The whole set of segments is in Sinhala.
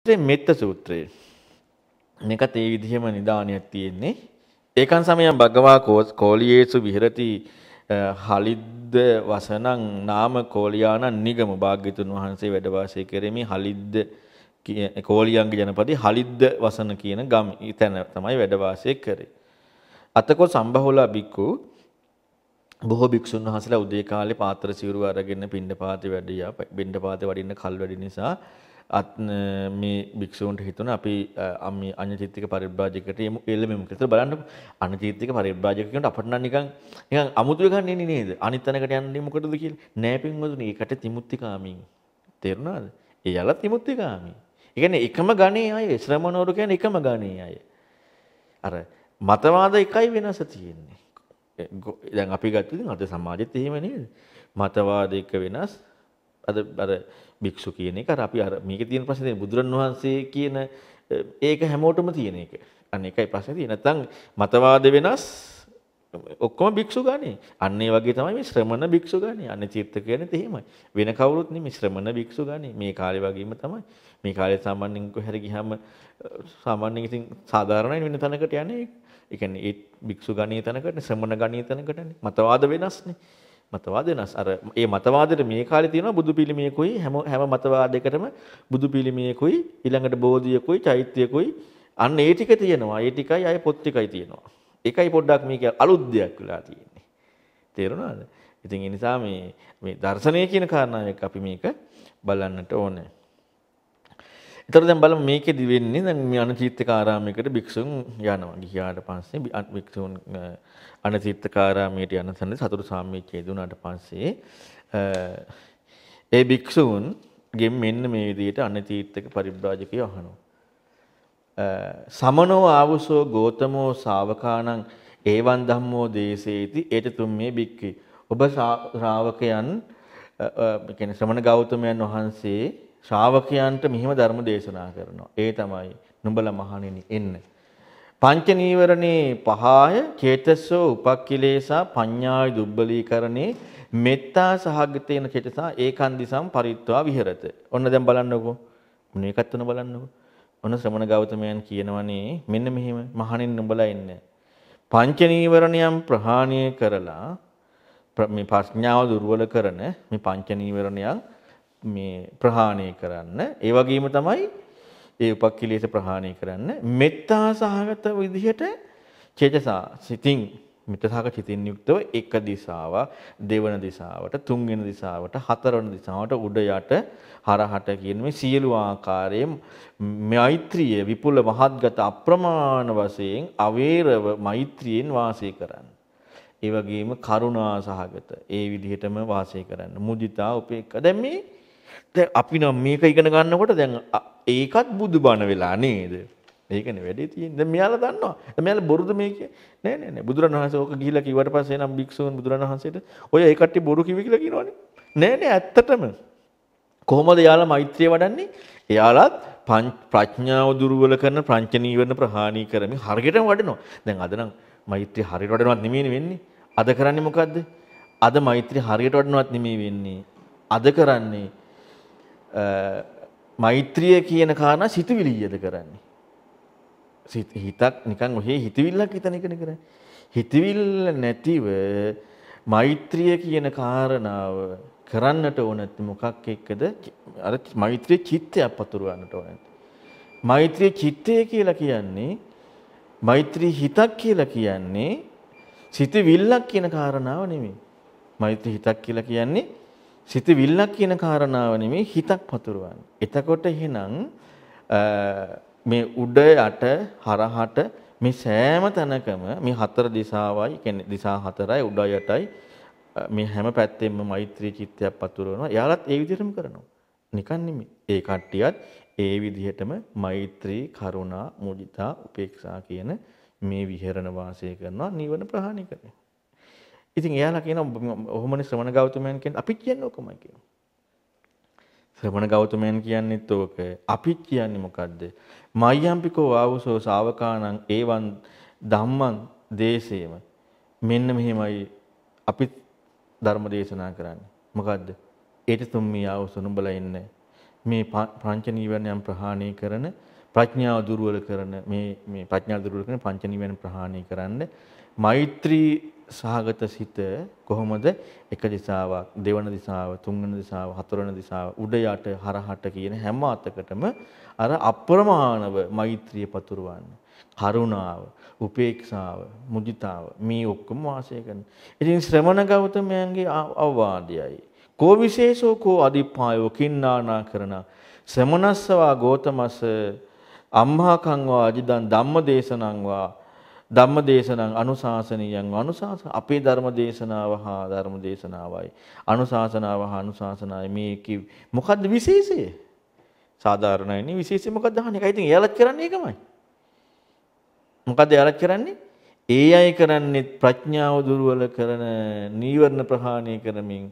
ඉතින් මෙත්ත සූත්‍රය. මේකත් ඒ විදිහම නිදාණයක් තියෙන්නේ. ඒකන් සමයන් භගවා කෝලියේසු විහෙරති හලිද්ද වසනං නාම කෝලියානං නිගම භාග්‍යතුන් වහන්සේ වැඩ වාසය කරෙමි හලිද්ද කෝලියන්ගේ ජනපති හලිද්ද වසන කියන ගම තැන තමයි වැඩ වාසය කරේ. අතකෝ සම්බහුලා බික්කු බොහෝ භික්ෂුන් වහන්සේලා උදේ කාලේ පාත්‍ර සිවුරු අරගෙන පින්ඩපාතේ වැඩියා පින්ඩපාතේ වඩින්න කල් වැඩි නිසා අත් මේ භික්ෂූන්ට හිතුණ අපි මේ අඤ්ඤචිත්තික පරිබ්‍රාජකයට යමු එල්ලෙමු කියලා. ඒතර බලන්න අඤ්ඤචිත්තික පරිබ්‍රාජක කියනට අපට නම් නිකන් නිකන් අමුතු ගන්න එන්නේ නේද? අනිත් තැනකට යන්නේ මොකටද කියලා. නෑ පින්වතුනි, ඒකට තිමුත්තිකාමීන්. තේරුණාද? එයාලා තිමුත්තිකාමී. ඒ කියන්නේ එකම ගණේ අය ශ්‍රමණවරු කියන්නේ එකම ගණේ අය. අර මතවාද එකයි වෙනස තියෙන්නේ. දැන් අපි ගත්ත ඉතින් අද සමාජෙත් එහෙම නේද? මතවාද එක වෙනස් අද අර භික්ෂු කියන එක අර අපි අර මේකේ තියෙන ප්‍රශ්නේ තියෙන බුදුරණවහන්සේ කියන ඒක හැමෝටම තියෙන එක. අන්න ඒකයි ප්‍රශ්නේ තියෙන්නේ. නැත්නම් මතවාද වෙනස් ඔක්කොම භික්ෂු ගානේ. අන්න ඒ වගේ තමයි මේ ශ්‍රමණ භික්ෂු ගානේ. අන්න චිත්ත කියන්නේ තේමයි. වෙන කවුරුත් නෙමෙයි ශ්‍රමණ භික්ෂු ගානේ. මේ කාලේ වගේම තමයි. මේ කාලේ සාමාන්‍යයෙන් කොහරි ගියාම සාමාන්‍යයෙන් ඉතින් සාධාරණයි වෙන තැනකට යන්නේ. ඒ කියන්නේ ඒ භික්ෂු ගණයේ තැනකට ශ්‍රමණ ගණයේ තැනකටනේ. මතවාද වෙනස්නේ. මතවාද වෙනස්. අර ඒ මතවාදෙට මේ කාලේ තියෙනවා බුදු පිළිමයකුයි හැම හැම මතවාදයකටම බුදු පිළිමයකුයි ඊළඟට බෝධියකුයි චෛත්‍යයකුයි අන්න ඒ ටික තියෙනවා. ඒ ටිකයි අය පොත් ටිකයි තියෙනවා. ඒකයි පොඩ්ඩක් මේක අලුත් දෙයක් වෙලා තියෙන්නේ. තේරුණාද? ඉතින් ඒ නිසා මේ මේ දර්ශනය කියන කාරණාවක් අපි මේක බලන්නට ඕනේ. එතකොට දැන් බලමු මේකෙදි වෙන්නේ දැන් මේ අනචීත්තක ආරාමයකට භික්ෂුන් යනවා. ගියාට පස්සේ භික්ෂුන් අනචීත්තක ආරාමයට යන තැන සතර සාමීච්ඡේ දුනාට පස්සේ ඒ භික්ෂුන් ගෙන් මෙන්න මේ විදිහට අනචීත්තක පරිබ්‍රාජකය අහනවා. සමනෝ ආවුසෝ ගෝතමෝ ශාවකාණං ඒවන් ධම්මෝ දේසේති ඒතතුම් මේ භික්ඛවේ ඔබ ශ්‍රාවකයන් ඒ කියන්නේ ශ්‍රමණ ගෞතමයන් වහන්සේ ශ්‍රාවකයන්ට මෙහිම ධර්ම දේශනා කරනවා. ඒ තමයි නුඹලා මහණෙනි එන්න. පංච නීවරණේ පහය චේතසෝ උපක්ඛිලේසා පඤ්ඤාය දුබ්බලීකරණේ මෙත්තා සහගතේන චේතසා ඒකන්දිසම් පරිත්වා විහෙරත. ඔන්න දැන් බලන්නකෝ. මොන එකත් උන බලන්නකෝ. ඔන්න ශ්‍රමණ ගෞතමයන් කියනවනේ මෙන්න මෙහිම මහණෙනි නුඹලා එන්න. පංච නීවරණයන් ප්‍රහාණය කරලා මේ ප්‍රඥාව දුර්වල කරන මේ පංච නීවරණයන් මේ ප්‍රහාණය කරන්න ඒ වගේම තමයි ඒ උපක්ඛිලේශ ප්‍රහාණය කරන්න මෙත්තා සහගත විදිහට චේතසා සිතින් මිත්‍රසහගත චිතින් යුක්තව එක දිශාව දෙවන දිශාවට තුන්වෙනි දිශාවට හතරවන දිශාවට උඩ යට හරහට කියන මේ සියලු ආකාරයෙන් මෛත්‍රිය විපුල මහත්ගත අප්‍රමාණ වශයෙන් අවේරව මෛත්‍රියෙන් වාසය කරන්න. ඒ වගේම කරුණා සහගත ඒ විදිහටම වාසය කරන්න. මුදිතා උපේක්ඛ. දැන් මේ දැන් අපි නම් මේක ඉගෙන ගන්නකොට දැන් ඒකත් බුදු බණ වෙලා නේද? ඒකනේ වැඩේ තියෙන්නේ. දැන් මෙයාලා දන්නවා. දැන් මෙයාලා බොරුද මේ කියන්නේ? නෑ නෑ නෑ බුදුරණවහන්සේ ඕක ගිහිලා කිව්වට පස්සේ නම් භික්ෂුන් බුදුරණවහන්සේට ඔය ඒ කට්ටිය බොරු කිව්ව කියලා කියනවනේ. නෑ නෑ ඇත්තටම. කොහොමද යාලා මෛත්‍රිය වඩන්නේ? එයාලත් ප්‍රඥාව දුර්වල කරන ප්‍රඥ නීවරණ ප්‍රහාණී කරමින් හරියටම වඩනවා. දැන් අද නම් මෛත්‍රිය හරියට වඩනවත් නෙමෙයි වෙන්නේ. අද කරන්නේ මොකද්ද? අද මෛත්‍රිය හරියට වඩනවත් නෙමෙයි වෙන්නේ. අද කරන්නේ මෛත්‍රිය කියන කාරණා සිතුවිලියද කරන්නේ. හිතක් නිකන් ඔහේ හිතවිල්ලක් හිතන එකනේ කරන්නේ. හිතවිල්ල නැතිව මෛත්‍රිය කියන කාරණාව කරන්නට ඕන මොකක් එක්කද? අර මෛත්‍රිය චිත්තයක් පතුරවන්නට ඕන. මෛත්‍රිය චිත්තය කියලා කියන්නේ මෛත්‍රී හිතක් කියලා කියන්නේ සිතවිල්ලක් කියන කාරණාව නෙමෙයි. මෛත්‍රී හිතක් කියලා කියන්නේ සිතවිල්ලක් කියන කාරණාව නෙමෙයි හිතක් පතුරවන්නේ. එතකොට එහෙනම් මේ උඩ යට හරහට මේ සෑම තැනකම මේ හතර දිසාවයි කියන්නේ දිසා හතරයි උඩ යටයි මේ හැම පැත්තෙම මෛත්‍රී චිත්තයක් පතුරවනවා. එයාලත් ඒ විදිහටම කරනවා. නිකන් නෙමෙයි. ඒ කට්ටියත් ඒ විදිහටම මෛත්‍රී, කරුණා, මුදිතා, උපේක්ෂා කියන මේ විහෙරණ වාසය කරනවා නිවන ප්‍රහාණය කරනවා. ඉතින් එයාලා කියනවා ඔහොමනේ ශ්‍රමණ ගෞතමයන් කියන්නේ අපි කියන්නේ ඔකමයි කියනවා. ශ්‍රමණ ගෞතමයන් කියන්නේත් ඕක. අපි කියන්නේ මොකද්ද? මයම්පිකෝ ආවසෝ ශාවකාණං ඒවන් ධම්මං දේශේම. මෙන්න මෙහෙමයි අපි ධර්ම දේශනා කරන්නේ. මොකද්ද? ඒට තුම්මී ආවසෝ නුඹලා ඉන්නේ. මේ පංච නීවරණයන් ප්‍රහාණය කරන ප්‍රඥාව දුර්වල කරන මේ මේ ප්‍රඥාව දුර්වල කරන පංච නීවරණ ප්‍රහාණය කරන්න මෛත්‍රී සහගත සිත කොහොමද එක දිශාවක් දෙවන දිශාව තුන්වන දිශාව හතරවන දිශාව උඩ යට හරහට කියන හැම අතකටම අර අප්‍රමාණව මෛත්‍රිය පතුරවන්න කරුණාව උපේක්ෂාව මුදිතාව මේ ඔක්කොම වාසය කරන ඉතින් ශ්‍රමණ ගෞතමයන්ගේ අවවාදයයි කෝ විශේෂෝ කෝ අදිපායෝ කින්නානා කරන ශ්‍රමණස්සවා ගෝතමස අම්හාකංවා අජිදන් ධම්මදේශනංවා ධම්මදේශනං අනුශාසනීයං අනුශාස අපේ ධර්මදේශනාව හා ධර්මදේශනාවයි අනුශාසනාව හා අනුශාසනයි මේකේ මොකද්ද විශේෂය? සාධාරණයිනේ විශේෂය මොකක්ද අහන්නේ? ඒකයි ඉතින් එයාලත් කරන්නේ ඒකමයි. මොකද්ද එයාලත් කරන්නේ? ඒ අය කරන්නේ ප්‍රඥාව දුර්වල කරන නීවරණ ප්‍රහාණය කරමින්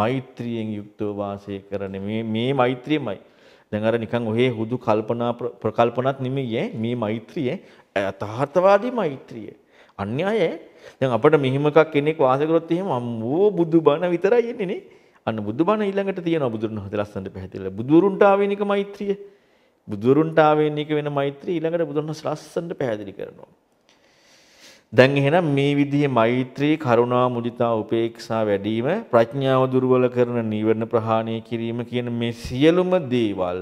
මෛත්‍රියෙන් යුක්තව වාසය කරන මේ මේ මෛත්‍රියමයි. දැන් අර නිකන් ඔහේ හුදු කල්පනා ප්‍රකල්පනක් නෙමෙයි මේ මෛත්‍රිය යථාර්ථවාදී මෛත්‍රිය. අන්‍යය දැන් අපිට මෙහෙම එකක් කෙනෙක් වාසය කරොත් එහෙම අම්මෝ බුදුබණ විතරයි එන්නේ නේ. අන්න බුදුබණ ඊළඟට තියෙනවා බුදුරණවහන්සේ ලස්සනට පැහැදිලිලා. බුදුරුන්ට ආවේනික මෛත්‍රිය. බුදුරුන්ට ආවේනික වෙන මෛත්‍රිය ඊළඟට බුදුරණවහන්සේ ලස්සනට පැහැදිලි කරනවා. දැන් එහෙනම් මේ විදිහේ මෛත්‍රී කරුණා මුදිතා උපේක්ෂා වැඩිම ප්‍රඥාව දුර්වල කරන නිවන ප්‍රහාණය කිරීම කියන මේ සියලුම දේවල්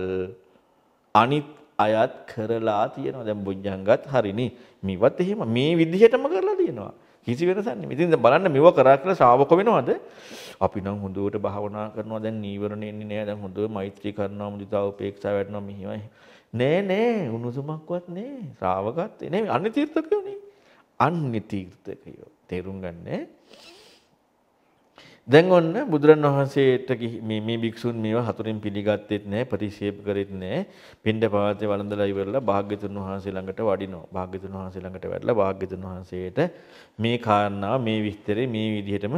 අනිත් අයත් කරලා තියෙනවා. දැන් බොජ්ජංගත් හරිනේ. මේවත් එහෙම මේ විදිහටම කරලා තියෙනවා. කිසි වෙනසක් නෙමෙයි. ඉතින් බලන්න මෙව කරා කියලා ශ්‍රාවක වෙනවද? අපි නම් හොඳට භාවනා කරනවා. දැන් නීවරණ එන්නේ නැහැ. දැන් හොඳට මෛත්‍රී කරනවා, මුදිතාව උපේක්ෂාව වැඩනවා මෙහිමයි. නෑ නෑ උණුසුමක්වත් නෑ. ශ්‍රාවකත් නෙමෙයි. අනිතීර්ථකයෝනේ. අනිතීර්ථකයෝ. තේරුම් ගන්නෑ. දැන් ඔන්න බුදුරණවහන්සේට මේ මේ භික්ෂුන් මේවා හතුරෙන් පිළිගත්තෙත් නැහැ ප්‍රතික්ෂේප කරෙත් නැහැ. පින්ඩපාතේ වළඳලා ඉවරලා භාග්‍යතුන් වහන්සේ ළඟට වඩිනවා. භාග්‍යතුන් වහන්සේ ළඟට වැඩලා භාග්‍යතුන් වහන්සේට මේ කාරණාව මේ විස්තරේ මේ විදිහටම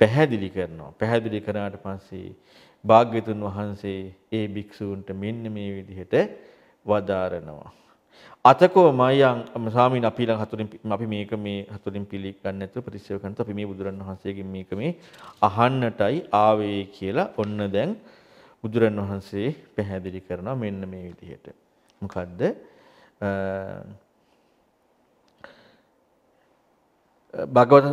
පැහැදිලි කරනවා. පැහැදිලි කරාට පස්සේ භාග්‍යතුන් වහන්සේ ඒ භික්ෂූන්ට මෙන්න මේ විදිහට වදාරනවා. අතකෝ මයං ස්වාමීන් අපි ළඟ හතුරින් අපි මේක මේ හතුරින් පිළිගන්නේ නැතුව ප්‍රතික්ෂේප කරනත් අපි මේ බුදුරන් වහන්සේගෙන් මේක මේ අහන්නටයි ආවේ කියලා ඔන්න දැන් බුදුරන් වහන්සේ පැහැදිලි කරනවා මෙන්න මේ විදිහට. මොකද්ද? භගවත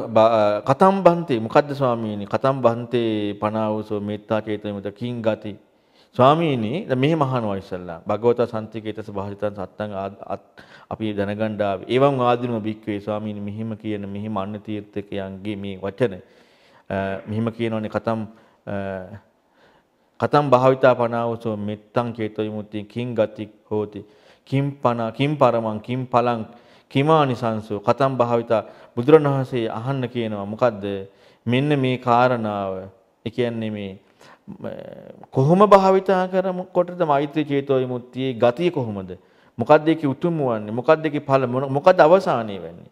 කතම් බන්තේ මොකද්ද ස්වාමීනි කතම් බන්තේ පනාවසෝ මෙත්තා චේතනමත කිං ගති ස්වාමීනි දැන් මෙහෙම අහනවා ඉස්සල්ලා භගවත සම්තිකේතස භාසිතං සත්තං අපි දැනගන්න ආවේ ඒවම් ආදීනම බික්කේ ස්වාමීනි මෙහෙම කියන මෙහෙම අන්න තීර්ථකයන්ගේ මේ වචන මෙහෙම කියනෝනේ කතම් කතම් භාවිතා පනාවසෝ මෙත්තං චේතෝ විමුක්ති කිං ගති හෝති කිම් පන කිම් පරමං කිම් පලං කිමානිසංසෝ කතම් භාවිතා බුදුරණවහන්සේ අහන්න කියනවා මොකද්ද මෙන්න මේ කාරණාව ඒ කියන්නේ මේ කොහොම භාවිතා කරමු කොටද මෛත්‍රී චේතෝ විමුක්තියේ ගතිය කොහොමද මොකක්ද ඒකේ උතුම් වන්නේ මොකක්ද ඒකේ ඵල මොකක්ද අවසානය වෙන්නේ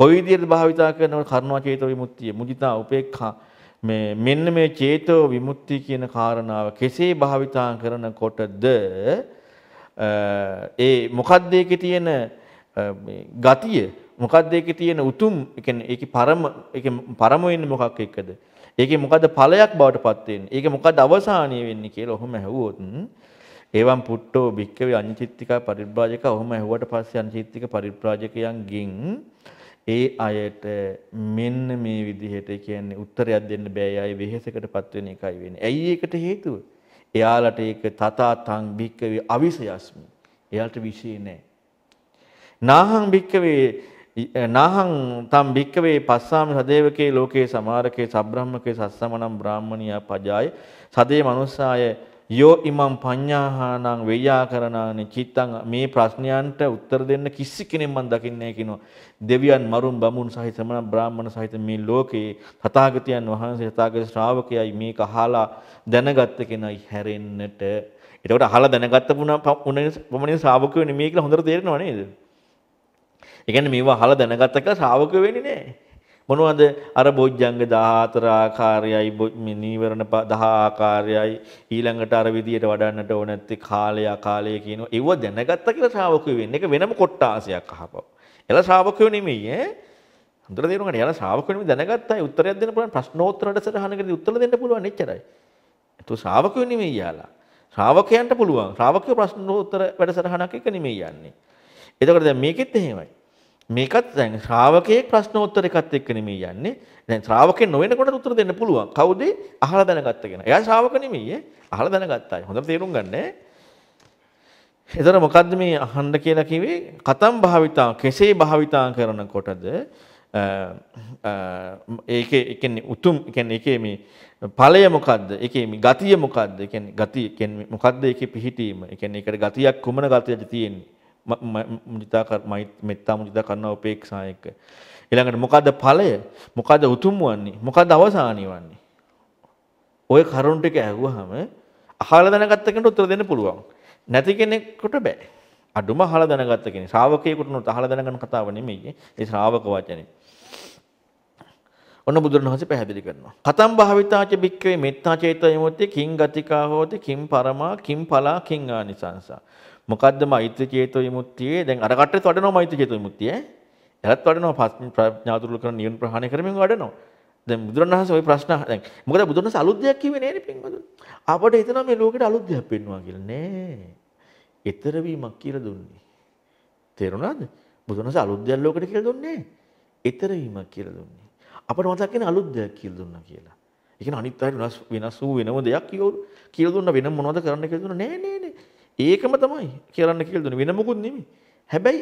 කොයි විදිහට භාවිතා කරනවද කරුණා චේතෝ විමුක්තිය මුදිතා උපේක්ඛා මේ මෙන්න මේ චේතෝ විමුක්තිය කියන කාරණාව කෙසේ භාවිතා කරනකොටද ඒ මොකක්ද ඒකේ තියෙන ගතිය මොකක්ද ඒකේ තියෙන උතුම් ඒ කියන්නේ ඒකේ පරම ඒකේ පරම වෙන්නේ මොකක් එක්කද ඒකේ මොකද ඵලයක් බවට පත් වෙන්නේ? ඒකේ මොකද අවසානිය වෙන්නේ කියලා ඔහොම ඇහුවොත් එවම් පුට්ටෝ භික්කවේ අනිචිත්තික පරිබ්‍රාජක ඔහොම ඇහුවට පස්සේ අනිචිත්තික පරිබ්‍රාජකයන්ගෙන් ඒ අයට මෙන්න මේ විදිහට කියන්නේ උත්තරයක් දෙන්න බෑ අය වෙහෙසකටපත් වෙන එකයි වෙන්නේ. ඇයි ඒකට හේතුව? එයාලට ඒක තථාතං භික්කවේ අවිසයස්මි. එයාලට විශ්ේ නෑ. නාහං භික්කවේ නාහං තම් භික්කවේ පස්සාමි සදේවකේ ලෝකේ සමාරකේ සබ්‍රහ්මකේ සස්සමනම් බ්‍රාහ්මණියා පජාය සදේ මනුස්සාය යෝ ඉමං පඤ්ඤාහානං වෙය්‍යාකරණානි චිත්තං මේ ප්‍රශ්නයන්ට උත්තර දෙන්න කිසි කෙනෙක් මන් දකින්නේ කියනවා දෙවියන් මරුන් බමුණු සහිත සමන බ්‍රාහ්මණ සහිත මේ ලෝකේ තථාගතයන් වහන්සේ තථාගත ශ්‍රාවකයයි මේක අහලා දැනගත්ත කෙනයි හැරෙන්නට එතකොට අහලා දැනගත්ත පුණා පමණින් ශ්‍රාවකයෝ නෙමෙයි කියලා හොඳට තේරෙනව නේද එකන මේවා හල දැනගත්තක ශාවක වෙනි නෑ. මොනවද අර බොජ්ජංග දහතර ආකාරයයි නීවරණ දහආකාරයයි ඊළඟට අර විදියට වඩන්නට ඕනැත්ති කාලය අකාලය කියනවා ඒව දැනගත්ත කියලා ශාවක වෙන්න එක වෙනම කොට්ටාසයක් අහපව. එල ශාවකයෝ නෙමෙයි ඈ. හොඳට තේරුම් ගන්න. එයාලා ශාවකයෝ නෙමෙයි දැනගත්තා. උත්තරයක් දෙන්න පුළුවන් ප්‍රශ්නෝත්තරට සරහනකදී උත්තර දෙන්න පුළුවන් එච්චරයි. ඒතු ශාවකයෝ නෙමෙයි යාලා. ශ්‍රාවකයන්ට පුළුවන්. ශ්‍රාවකයෝ ප්‍රශ්නෝත්තර වැඩසටහනක් එක නෙමෙයි යන්නේ. එතකොට දැන් මේකෙත් එහෙමයි. මේකත් දැන් ශ්‍රාවකයේ ප්‍රශ්නෝත්තරයකත් එක්ක නෙමෙයි යන්නේ. දැන් ශ්‍රාවකේ නොවෙනකොට උත්තර දෙන්න පුළුවන්. කවුද? අහලා දැනගත්ත කෙනා. එයා ශ්‍රාවක නෙමෙයි. අහලා දැනගත්තා. හොඳට තේරුම් ගන්න. එතන මොකද්ද මේ අහන්න කියලා කිව්වේ? කතම් භාවිතා කෙසේ භාවිතා කරනකොටද ඒකේ ඒ කියන්නේ උතුම් කියන්නේ ඒකේ මේ ඵලය මොකද්ද? ඒකේ මේ ගතිය මොකද්ද? ඒ කියන්නේ ගතිය කියන්නේ මොකද්ද ඒකේ පිහිටීම? ඒ කියන්නේ ඒකට ගතියක් කුමන ගතියද තියෙන්නේ? මුදිතා මෙත්තා මුදිතා කරනවා උපේක්ෂා එක්ක. ඊළඟට මොකද්ද ඵලය? මොකද්ද උතුම් වන්නේ? මොකද්ද අවසානී වන්නේ? ওই කරුණ ටික ඇහුවාම අහලා දැනගත්ත කෙනෙකුට උත්තර දෙන්න පුළුවන්. නැති කෙනෙකුට බෑ. අඩුම අහලා දැනගත්ත කෙනෙක්. ශ්‍රාවකයෙකුට නෝ අහලා දැනගන්න කතාව නෙමෙයි. ඒ ශ්‍රාවක වචනේ. ඔන්න බුදුරණවහන්සේ පැහැදිලි කරනවා. කතම් භාවිතාච බික්කවේ මෙත්තා චේතය යොමුත්තේ කිං ගතිකා හෝති කිං පරමා කිං පලා කිං ආනිසංසා. මොකද්ද මෛත්‍රී චේතෝ විමුක්තියේ දැන් අර කටට වඩනවා මෛත්‍රී චේතෝ විමුක්තිය ඈ. එහත් වඩනවා ප්‍රඥා දුර්වල කරන නිවන ප්‍රහාණය කරමින් වඩනවා. දැන් බුදුරණවහන්සේ ওই ප්‍රශ්න දැන් මොකද බුදුරණවහන්සේ අලුත් දෙයක් කිව්වේ නෑනේ පින්වතුනි. අපට හිතනවා මේ ලෝකෙට අලුත් දෙයක් පෙන්වනවා කියලා නෑ. ඊතර වීමක් කියලා දුන්නේ. තේරුණාද? බුදුරණවහන්සේ අලුත් දෙයක් ලෝකෙට කියලා දුන්නේ නෑ. ඊතර වීමක් කියලා දුන්නේ. අපට මතක් වෙන අලුත් දෙයක් කියලා දුන්නා කියලා. ඒ කියන්නේ අනිත් අයට වෙනස් වෙනස් වූ වෙනම දෙයක් කියලා දුන්නා වෙන මොනවද කරන්න කියලා දුන්නා නෑ නෑ නෑ. ඒකම තමයි කියලන්න කියලා දුන්නේ වෙන මොකුත් නෙමෙයි. හැබැයි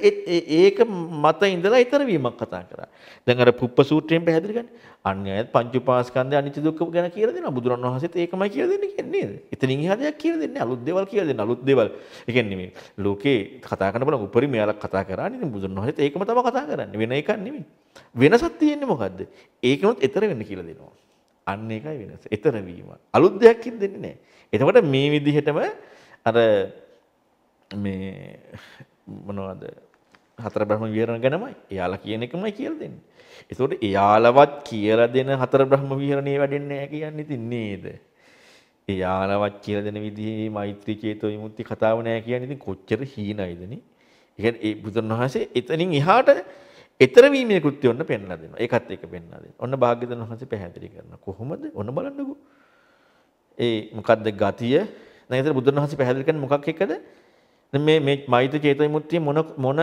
ඒක මත ඉඳලා ඊතර වීමක් කතා කරා. දැන් අර පුප්ප සූත්‍රයෙන් පැහැදිලි ගන්න. අන්‍ය අයත් පංච උපාස්කන්ධය අනිත්‍ය දුක්ඛ ගැන කියලා දෙනවා. බුදුරන් වහන්සේත් ඒකමයි කියලා දෙන්නේ කියන්නේ නේද? එතනින් එහා දෙයක් කියලා දෙන්නේ අලුත් දේවල් කියලා දෙන්නේ අලුත් දේවල්. ඒ කියන්නේ මේ ලෝකේ කතා කරන බලන් උපරිම යාලක් කතා කරානේ. ඉතින් බුදුරන් වහන්සේත් ඒකම තමයි කතා කරන්නේ. වෙන එකක් නෙමෙයි. වෙනසක් තියෙන්නේ මොකද්ද? ඒකනොත් ඊතර වෙන්න කියලා දෙනවා. අන්න ඒකයි වෙනස. ඊතර වීම. අලුත් දෙයක් දෙන්නේ නැහැ. එතකොට මේ විදිහටම අර මේ මොනවද හතර බ්‍රහ්ම විහරණ ගැනමයි එයාලා කියන එකමයි කියලා දෙන්නේ. ඒතකොට එයාලවත් කියලා දෙන හතර බ්‍රහ්ම විහරණේ වැඩෙන්නේ නැහැ කියන්නේ ඉතින් නේද? එයාලවත් කියලා දෙන විදිහේ මෛත්‍රී චේතෝ විමුක්ති කතාව නැහැ කියන්නේ ඉතින් කොච්චර හීනයිද නේ? ඒ කියන්නේ ඒ බුදුන් වහන්සේ එතනින් එහාට ඊතර වීමේ කෘත්‍ය ඔන්න පෙන්ලා දෙනවා. ඒකත් එක පෙන්ලා දෙනවා. ඔන්න භාග්‍යවතුන් වහන්සේ පැහැදිලි කරනවා. කොහොමද? ඔන්න බලන්නකෝ. ඒ මොකද්ද ගතිය? දැන් ඊතර බුදුන් වහන්සේ පැහැදිලි කරන්නේ මොකක් එක්කද? මේ මේ මෛත්‍ර චේතන විමුක්තිය මොන මොන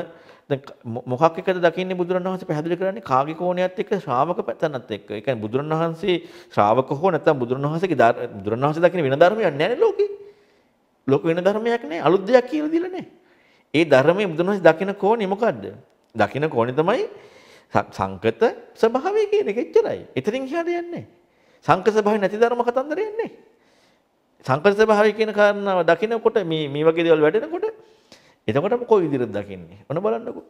මොකක් එකද දකින්නේ බුදුරණවහන්සේ පැහැදිලි කරන්නේ කාගේ කෝණයත් එක්ක ශ්‍රාවක පැත්තනත් එක්ක. ඒ කියන්නේ බුදුරණවහන්සේ ශ්‍රාවක හෝ නැත්නම් බුදුරණවහන්සේගේ බුදුරණවහන්සේ දකින්න වෙන ධර්මයක් නැහැ නේ ලෝකේ. ලෝක වෙන ධර්මයක් නැහැ. අලුත් දෙයක් කියලා දීලා නැහැ. ඒ ධර්මයේ බුදුරණවහන්සේ දකින්න කෝණේ මොකද්ද? දකින්න කෝණේ තමයි සංකත ස්වභාවය කියන එක එච්චරයි. එතනින් එහාට යන්නේ නැහැ. සංකත ස්වභාවය නැති ධර්ම කතන්දරයක් නැහැ. සංකල්ප ස්වභාවය කියන කාරණාව දකිනකොට මේ මේ වගේ දේවල් වැඩෙනකොට එතකොටම කොයි විදිහට දකින්නේ? ඔන්න බලන්නකෝ.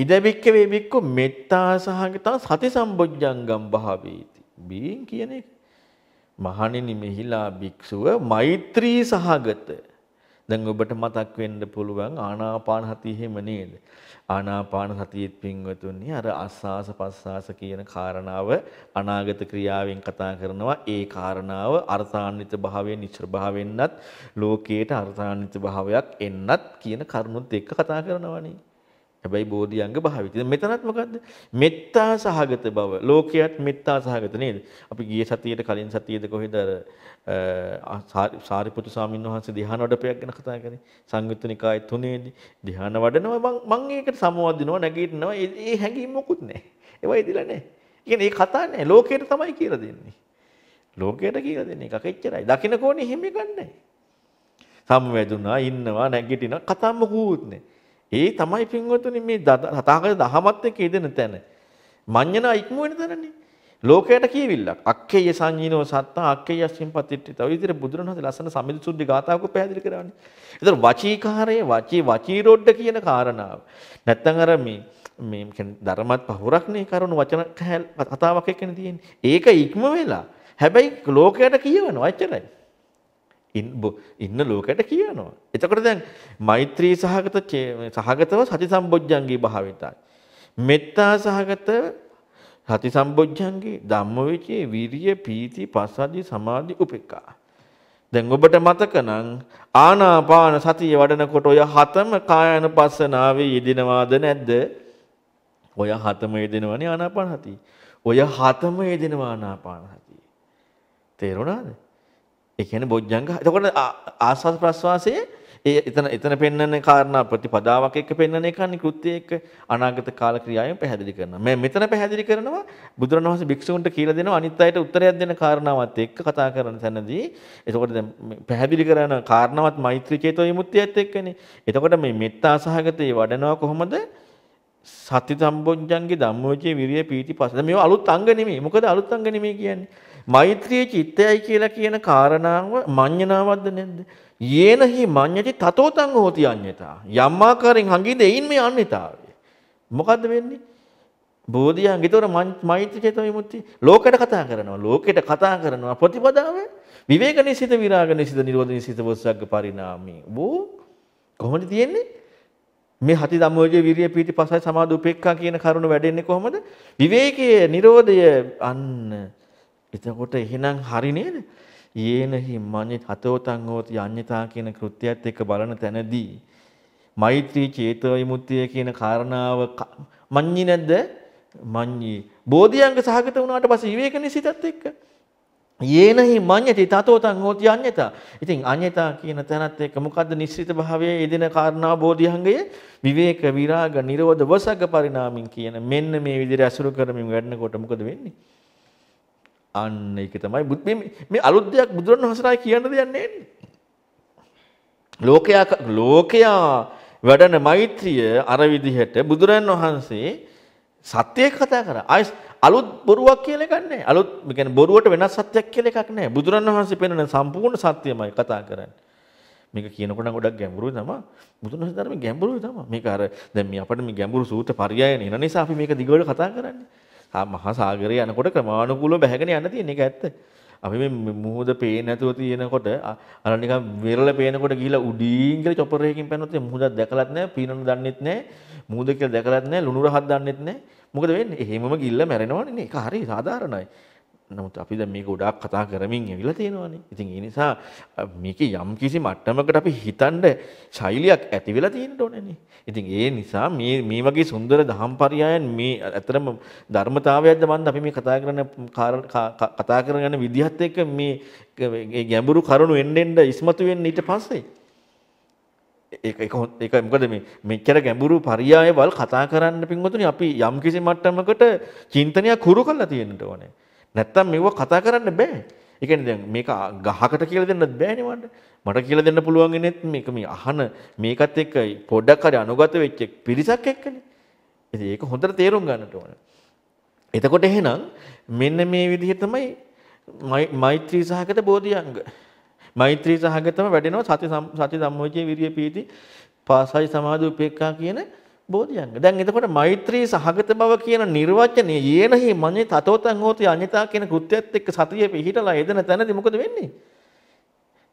ඉදබික්ක වේ බික්ක මෙත්තා සහගතා සති සම්බොජ්ජංගම් භාවේති. බීන් කියන එක. මහණෙනි මෙහිලා භික්ෂුව මෛත්‍රී සහගත. දැන් ඔබට මතක් වෙන්න පුළුවන් ආනාපාන හති එහෙම නේද? ආනාපාන සතියෙත් පින්වතුනි අර ආස්වාස පස්වාස කියන කාරණාව අනාගත ක්‍රියාවෙන් කතා කරනවා ඒ කාරණාව අර්ථාන්විත භාවයෙන් නිශ්චර භාවෙන්නත් ලෝකයට අර්ථාන්විත භාවයක් එන්නත් කියන කරුණුත් එක්ක කතා කරනවනේ හැබැයි බෝධිඅංග භාවිතය. මෙතනත් මොකද්ද? මෙත්තා සහගත බව. ලෝකයට මෙත්තා සහගත නේද? අපි ගිය සතියේට කලින් සතියේද කොහෙද අර සාරිපුත්‍ර ස්වාමීන් වහන්සේ ධ්‍යාන වඩපයක් ගැන කතා කරේ. සංයුත්ත නිකායේ තුනේදී ධ්‍යාන වඩනවා මම මම ඒකට සමවදිනවා නැගිටිනවා. ඒ හැඟීම් මොකුත් නැහැ. ඒවා ඉදිලා නැහැ. කියන්නේ මේ කතා නැහැ. ලෝකයට තමයි කියලා දෙන්නේ. ලෝකයට කියලා දෙන්නේ එකක් එච්චරයි. දකින්න කෝණේ හිමි ගන්නෑ. සම්වැදුනා ඉන්නවා නැගිටිනවා කතා මොකුත් නැහැ. ඒ තමයි පින්වතුනි මේ තථාගත දහමත් එක්ක යෙදෙන තැන. මඤ්ඤණා ඉක්ම වෙන තැනනේ. ලෝකයට කියවිල්ලක් අක්කේය සංජීනෝ සත්තා අක්කේය සිම්පතිට්ඨි තව විදිහට බුදුරණවහන්සේ ලස්සන සමිතිසුද්ධි ගාථාවක පැහැදිලි කරන්නේ. ඒතර වචීකාරයේ වචී වචීරොඩ්ඩ කියන කාරණාව. නැත්තම් අර මේ මේ ධර්මත් පහුරක්නේ කරුණු වචන කතාවක් එක්කනේ තියෙන්නේ. ඒක ඉක්ම වෙලා. හැබැයි ලෝකයට කියවනවා එච්චරයි. ඉන්න ලෝකයට කියනවා. එතකොට දැන් මෛත්‍රී සහගත සහගතව සති සම්බොජ්ජංගේ භාවිතයි. මෙත්තා සහගත සති සම්බොජ්ජන්ගේ ධම්මවිචේ විරිය පීති පස්සද්ධි සමාධි උපේක්ඛා. දැන් ඔබට මතක නම් ආනාපාන සතිය වඩනකොට ඔය හතම කායानुපස්සනාවේ යෙදෙනවාද නැද්ද? ඔය හතම යෙදෙනවනේ ආනාපාන සතිය. ඔය හතම යෙදෙනවා ආනාපාන සතිය. තේරුණාද? ඒ කියන්නේ බොජ්ජංග. එතකොට ආස්වාද ප්‍රස්වාසයේ ඒ එතන එතන පෙන්වන කාරණා ප්‍රතිපදාවක් එක්ක පෙන්වන එකන්නේ කෘත්‍ය එක්ක අනාගත කාල ක්‍රියාවෙන් පැහැදිලි කරනවා. මේ මෙතන පැහැදිලි කරනවා බුදුරණවහන්සේ භික්ෂුන්ට කියලා දෙනවා අනිත් අයට උත්තරයක් දෙන කාරණාවත් එක්ක කතා කරන තැනදී. එතකොට දැන් පැහැදිලි කරන කාරණාවත් මෛත්‍රී චේතෝ විමුක්තියත් එක්කනේ. එතකොට මේ මෙත්තා සහගතේ වඩනවා කොහොමද? සති සම්බොජ්ජන්ගේ ධම්මෝචේ විරිය පීති පසද මේවා අලුත් අංග නෙමෙයි. මොකද අලුත් අංග නෙමෙයි කියන්නේ. මෛත්‍රියේ චිත්තයයි කියලා කියන කාරණාව මඤ්ඤණාවක්ද නැද්ද? යේනහි මඤ්ඤති තතෝතං හෝති අඤ්ඤතා. යම්මාකාරයෙන් හංගින්ද එයින් මේ අඤ්ඤතාවය. මොකද්ද වෙන්නේ? බෝධියන් ඊතර මෛත්‍රී චේතෝ විමුක්ති ලෝකයට කතා කරනවා. ලෝකයට කතා කරනවා ප්‍රතිපදාව විවේක නිසිත විරාග නිසිත නිරෝධ නිසිත වස්සග්ග පරිණාමී. බෝ කොහොමද තියෙන්නේ? මේ හති ධම්මෝජේ විරිය පීති පසයි සමාධි උපේක්ඛා කියන කරුණ වැඩෙන්නේ කොහොමද? විවේකයේ නිරෝධය අන්න එතකොට එහෙනම් හරි නේද? යේනහි මඤ්ඤි හතෝතං හෝති අඤ්ඤතා කියන කෘත්‍යයත් එක්ක බලන තැනදී මෛත්‍රී චේතෝ විමුක්තිය කියන කාරණාව මඤ්ඤි නැද්ද? මඤ්ඤි. බෝධියංග සහගත වුණාට පස්සේ විවේක නිසිතත් එක්ක යේනහි මඤ්ඤති තතෝතං හෝති අඤ්ඤතා. ඉතින් අඤ්ඤතා කියන තැනත් එක්ක මොකද්ද නිශ්චිත භාවයේ යෙදෙන කාරණා බෝධිහංගය විවේක විරාග නිරෝධ වසග පරිණාමින් කියන මෙන්න මේ විදිහට අසුරු කරමින් වැඩනකොට මොකද වෙන්නේ? අන්න ඒක තමයි බුද් මේ මේ අලුත් දෙයක් බුදුරණවහන්සේලා කියන්න දෙයක් නෑනේ. ලෝකයා ලෝකයා වැඩන මෛත්‍රිය අර විදිහට බුදුරණවහන්සේ සත්‍යය කතා කරා. ආයි අලුත් බොරුවක් කියලා එකක් නැහැ. අලුත් කියන්නේ බොරුවට වෙනස් සත්‍යයක් කියලා එකක් නැහැ. බුදුරණවහන්සේ පෙන්වන සම්පූර්ණ සත්‍යමයි කතා කරන්නේ. මේක කියනකොට නම් ගොඩක් ගැඹුරුයි තමයි. බුදුරණවහන්සේ ධර්ම ගැඹුරුයි තමයි. මේක අර දැන් මේ අපිට මේ ගැඹුරු සූත්‍ර පරයයන එන නිසා අපි මේක දිගට කතා කරන්නේ. මහා සාගරය යනකොට ක්‍රමානුකූලව බැහැගෙන යන්න තියෙන එක ඇත්ත. අපි මේ මුහුද පේන්නේ නැතුව තියෙනකොට අර නිකන් විරල පේනකොට ගිහිලා උඩින් ගිහලා චොපර් එකකින් පැනනොත් මුහුදක් දැකලත් නැහැ, පීනන දන්නෙත් නැහැ, මුහුද කියලා දැකලත් නැහැ, ලුණු රහක් දන්නෙත් නැහැ. මොකද වෙන්නේ? එහෙමම ගිහිල්ලා මැරෙනවනේ. ඒක හරි සාධාරණයි. නමුත් අපි දැන් මේක ගොඩාක් කතා කරමින් ඇවිල්ලා තියෙනවානේ. ඉතින් ඒ නිසා මේක යම් කිසි මට්ටමකට අපි හිතනද ශෛලියක් ඇති වෙලා තියෙන්න ඕනේනේ. ඉතින් ඒ නිසා මේ මේ වගේ සුන්දර දහම්පරයයන් මේ ඇත්තටම ධර්මතාවයක්ද මන්ද අපි මේ කතා කරන කතා කරගෙන විදිහත් එක්ක මේ ගැඹුරු කරුණු එන්න එන්න ඉස්මතු වෙන්න ඊට පස්සේ ඒක ඒක ඒක මොකද මේ මෙච්චර ගැඹුරු පරියායවල් කතා කරන්න පින්වතුනි අපි යම් කිසි මට්ටමකට චින්තනයක් හුරු කරලා තියෙන්න ඕනේ. නැත්තම් මේව කතා කරන්න බෑ. ඒ කියන්නේ දැන් මේක ගහකට කියලා දෙන්නත් බෑනේ මට. මට කියලා දෙන්න පුළුවන් ඉනෙත් මේක මේ අහන මේකත් එක්ක පොඩ්ඩක් හරි අනුගත වෙච්ච පිරිසක් එක්කනේ. ඉතින් ඒක හොඳට තේරුම් ගන්නට ඕන. එතකොට එහෙනම් මෙන්න මේ විදිහ තමයි මෛත්‍රී සහගත බෝධිඅංග. මෛත්‍රී සහගතම වැඩෙනවා සති සති සම්මෝචයේ විරිය පීති පාසයි සමාධි උපේක්ඛා කියන බෝධියංග. දැන් එතකොට මෛත්‍රී සහගත බව කියන නිර්වචනය යේනහි මඤ්ඤේ තතෝතං හෝති අඤ්ඤතා කියන කෘත්‍යයත් එක්ක සතිය පිහිටලා එදෙන තැනදී මොකද වෙන්නේ?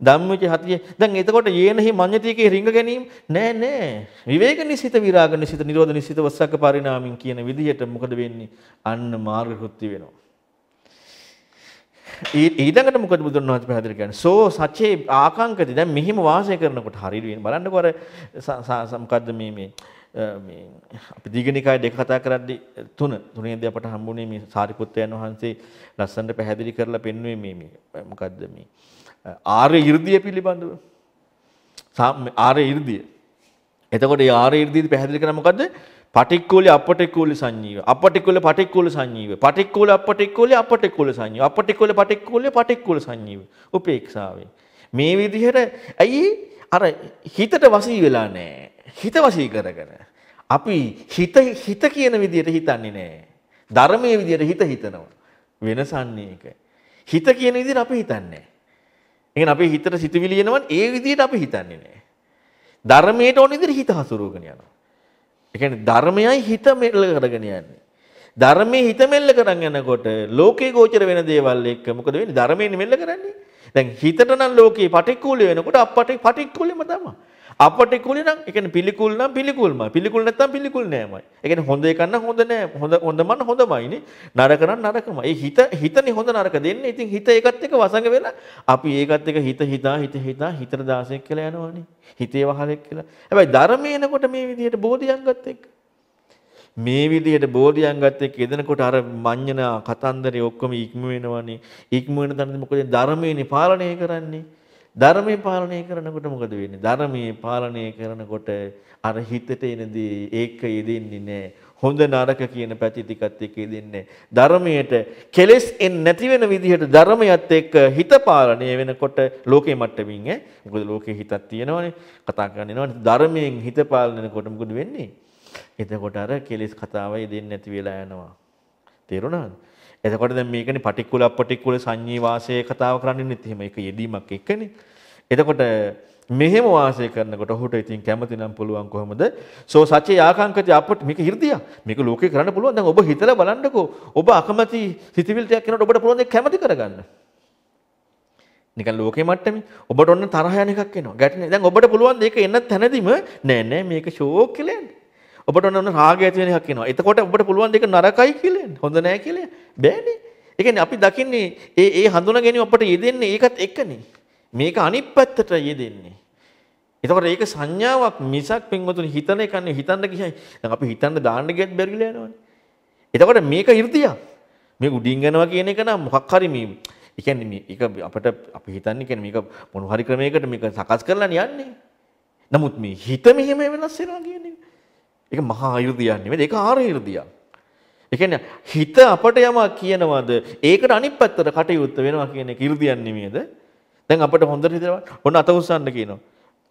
ධම්මච හතිය. දැන් එතකොට යේනහි මඤ්ඤතිකේ රිංග ගැනීම නෑ නෑ. විවේක නිසිත විරාග නිසිත නිරෝධ නිසිත වස්සක පරිණාමින් කියන විදිහට මොකද වෙන්නේ? අන්න මාර්ග කෘත්‍ය වෙනවා. ඊළඟට මොකද බුදුන් වහන්සේ පැහැදිලි කරන්නේ? සෝ සචේ ආකංකති. දැන් මෙහිම වාසය කරනකොට හරියට වෙන බලන්නකො අර මොකද්ද මේ මේ මේ අපි දීගණිකාය දෙක කතා කරද්දී තුන තුනේදී අපට හම්බුනේ මේ සාරිපුත්තයන් වහන්සේ ලස්සනට පැහැදිලි කරලා පෙන්වුවේ මේ මේ මොකද්ද මේ ආර්ය 이르දිය පිළිබඳව ආර්ය 이르දිය එතකොට මේ ආර්ය 이르දිය පැහැදිලි කරන මොකද්ද පටික්කෝලි අපටික්කෝලි සංඤීව අපටික්කෝලි පටික්කෝලි සංඤීව පටික්කෝලි අපටික්කෝලි අපටික්කෝලි සංඤීව අපටික්කෝලි පටික්කෝලි පටික්කෝලි සංඤීව උපේක්ෂාවෙන් මේ විදිහට ඇයි අර හිතට වසී වෙලා නැහැ හිත වශී කරගෙන අපි හිත හිත කියන විදියට හිතන්නේ නෑ. ධර්මයේ විදියට හිත හිතනවා. වෙනසන්නේ ඒක. හිත කියන විදියට අපි හිතන්නේ නෑ. අපේ හිතට සිතුවිලි එනවන් ඒ විදියට අපි හිතන්නේ නෑ. ධර්මයට ඕන විදියට හිත හසුරුවගෙන යනවා. ඒ කියන්නේ ධර්මයයි හිත මෙල්ල කරගෙන යන්නේ. ධර්මයේ හිත මෙල්ල කරන් යනකොට ලෝකේ ගෝචර වෙන දේවල් එක්ක මොකද වෙන්නේ? ධර්මයෙන් මෙල්ල කරන්නේ. දැන් හිතට නම් ලෝකේ පටික්කුල වෙනකොට අපට පටික්කුලෙම තමයි. අපට කුලි නම් ඒ කියන්නේ පිළිකුල් නම් පිළිකුල්ම. පිළිකුල් නැත්තම් පිළිකුල් නෑමයි. ඒ කියන්නේ හොඳ එක නම් හොඳ නෑ. හොඳ හොඳ මන හොඳමයිනේ. නරක නම් නරකමයි. ඒ හිත හිතනේ හොඳ නරක දෙන්නේ. ඉතින් හිත ඒකත් එක්ක වසඟ වෙලා අපි ඒකත් එක්ක හිත හිතා හිත හිතා හිතර දාසයක් කියලා යනවනේ. හිතේ වහලෙක් කියලා. හැබැයි ධර්මයේනකොට මේ විදිහට බෝධියංගත් එක්ක මේ විදිහට බෝධියංගත් එක්ක එදෙනකොට අර මඤ්ඤණ කතන්දරේ ඔක්කොම ඉක්ම වෙනවනේ. ඉක්ම වෙන තැනදී මොකද ධර්මයේනේ පාලනය කරන්නේ. ධර්මයේ පාලනය කරනකොට මොකද වෙන්නේ? ධර්මයේ පාලනය කරනකොට අර හිතට එනදී ඒක යෙදෙන්නේ නැහැ. හොඳ නරක කියන පැති ටිකත් එක්ක යෙදෙන්නේ ධර්මයට කෙලෙස් එන්නේ නැති වෙන විදිහට ධර්මයත් එක්ක හිත පාලනය වෙනකොට ලෝකේ මට්ටමින් ඈ මොකද ලෝකේ හිතක් තියෙනවනේ කතා කරන්න එනවනේ ධර්මයෙන් හිත පාලනනකොට මොකද වෙන්නේ එතකොට අර කෙලෙස් කතාවයි දෙන්නේ නැති වෙලා යනවා තේරුණාද එතකොට දැන් මේකනේ පටික්කුල අපටික්කුල සංඤී වාසයේ කතාව කරන්නේ නෙත් එහෙම ඒක යෙදීමක් එක්කනේ. එතකොට මෙහෙම වාසය කරනකොට ඔහුට ඉතින් කැමති නම් පුළුවන් කොහොමද? සෝ සචේ ආකාංකති අපට මේක හෘදය. මේක ලෝකේ කරන්න පුළුවන්. දැන් ඔබ හිතලා බලන්නකෝ. ඔබ අකමැති සිතිවිලි ටිකක් කරනකොට ඔබට පුළුවන් ඒක කැමති කරගන්න. නිකන් ලෝකේ මට්ටමේ ඔබට ඔන්න තරහ යන එකක් එනවා. ගැටෙන. දැන් ඔබට පුළුවන් මේක එන්න තැනදීම නෑ නෑ මේක ෂෝක් කියලා යන්න. ඔබට ඔන්න ඔන්න රාගය ඇති වෙන එකක් එනවා. එතකොට ඔබට පුළුවන් දෙක නරකයි කියලා හොඳ නෑ කියලා බෑනේ. ඒ කියන්නේ අපි දකින්නේ ඒ ඒ හඳුනා ගැනීම අපට යෙදෙන්නේ ඒකත් එකනේ. මේක අනිත් පැත්තට යෙදෙන්නේ. එතකොට ඒක සංඥාවක් මිසක් පින්වතුනි හිතන එකන්නේ හිතන්න ගියයි. දැන් අපි හිතන්න දාන්න ගියත් බැරිලා යනවනේ. එතකොට මේක irdiyak. මේ උඩින් යනවා කියන එක නම් මොකක් හරි මේ ඒ කියන්නේ මේක අපිට අපි හිතන්නේ කියන්නේ මේක මොන හරි ක්‍රමයකට මේක සකස් කරලා යන්නේ. නමුත් මේ හිත මෙහෙම වෙනස් වෙනවා කියන්නේ ඒක මහා ආයුධයක් නෙමෙයි. ඒක ආරයුධයක්. ඒ කියන්නේ හිත අපට යමක් කියනවාද ඒකට අනිත් පැත්තට කටයුත්ත වෙනවා කියන එක 이르දියක් නෙමෙයිද? දැන් අපට හොඳට හිතනවා. ඔන්න අත උස්සන්න කියනවා.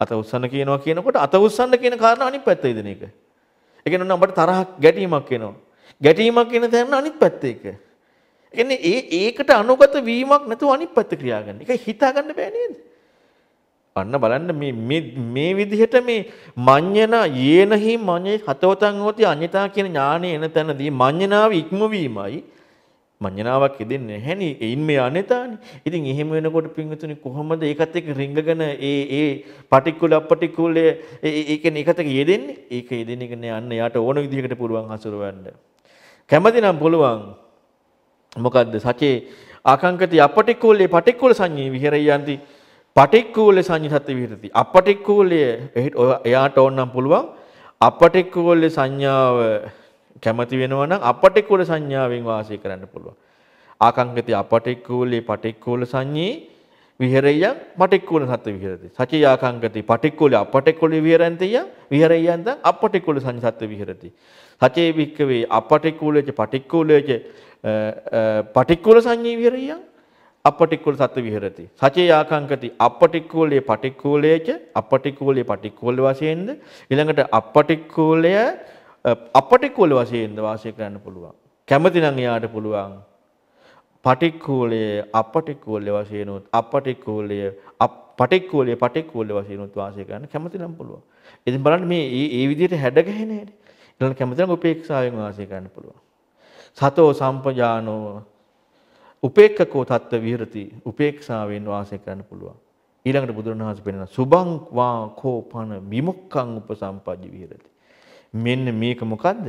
අත උස්සන්න කියනවා කියනකොට අත උස්සන්න කියන කාරණා අනිත් පැත්ත ඉදෙන එක. ඒ කියන්නේ ඔන්න අපට තරහක් ගැටීමක් එනවා. ගැටීමක් එන තැන අනිත් පැත්ත එක. ඒ ඒ ඒකට අනුගත වීමක් නැතුව අනිත් පැත්ත ක්‍රියා කරන. ඒක හිතා ගන්න බෑ නේද? අන්න බලන්න මේ මේ මේ විදිහට මේ මඤ්ඤණ යේනහි මඤ්ඤේ හතවතං හෝති අඤ්ඤතා කියන ඥානෙ එන තැනදී මඤ්ඤණාව ඉක්මවීමයි මඤ්ඤණාවක් යෙදෙන්නේ නැහෙනි එයින් මේ අනේතානේ. ඉතින් එහෙම වෙනකොට පින්විතුනි කොහොමද ඒකත් එක්ක රිංගගෙන ඒ ඒ පටික්කුල අපටික්කුලේ ඒ කියන්නේ ඒකත් එක්ක යෙදෙන්නේ? ඒක යෙදෙන එක නෑ අන්න යාට ඕන විදිහකට පුළුවන් හසුරවන්න. කැමති නම් පුළුවන්. මොකද්ද සචේ ආකංකති අපටික්කුලේ පටික්කුල සංඤේ විහෙරයන්ති පටික්කූල සංඥාත විහෙරති. අපටික්කූලය එයාට ඕනනම් පුළුවන් අපටික්කූල සංඥාව කැමති වෙනවා නම් අපටික්කූල සංඥාවෙන් වාසය කරන්න පුළුවන්. ආකංගති අපටික්කූලේ පටික්කූල සංඥේ විහෙරයන් පටික්කූල සත්ත්ව විහෙරති. සචී ආකංගති පටික්කූල අපටික්කූල විහෙරන්තිය විහෙරයන් ද අපටික්කූල සංඥා සත්ත්ව විහෙරති. සචේ වික්කවේ අපටික්කූලේච පටික්කූලේච පටික්කූල සංඥේ විහෙරයන් අපටික්කුල සත්ත්ව විහෙරති. සචේ ආකංකති අපටික්කුලේ පටික්කුලේච අපටික්කුලේ පටික්කුල වශයෙන්ද ඊළඟට අපටික්කුලය අපටික්කුල වශයෙන්ද වාසය කරන්න පුළුවන්. කැමති නම් එයාට පුළුවන්. පටික්කුලයේ අපටික්කුලයේ වශයෙන් උත් අපටික්කුලයේ පටික්කුලයේ පටික්කුලයේ වශයෙන් උත් වාසය කරන්න කැමති නම් පුළුවන්. ඉතින් බලන්න මේ ඒ විදිහට හැඩගැහෙන හැටි. ඊළඟ කැමති නම් උපේක්ෂාවෙන් වාසය කරන්න පුළුවන්. සතෝ සම්පජානෝ උපේක්ඛකෝ තත්ත්ව විහෙරති උපේක්ෂාවෙන් වාසය කරන්න පුළුවන්. ඊළඟට බුදුරණවහන්සේ පෙන්නන සුභං වා කෝපන විමුක්ඛං උපසම්පජ්ජ විහෙරති. මෙන්න මේක මොකද්ද?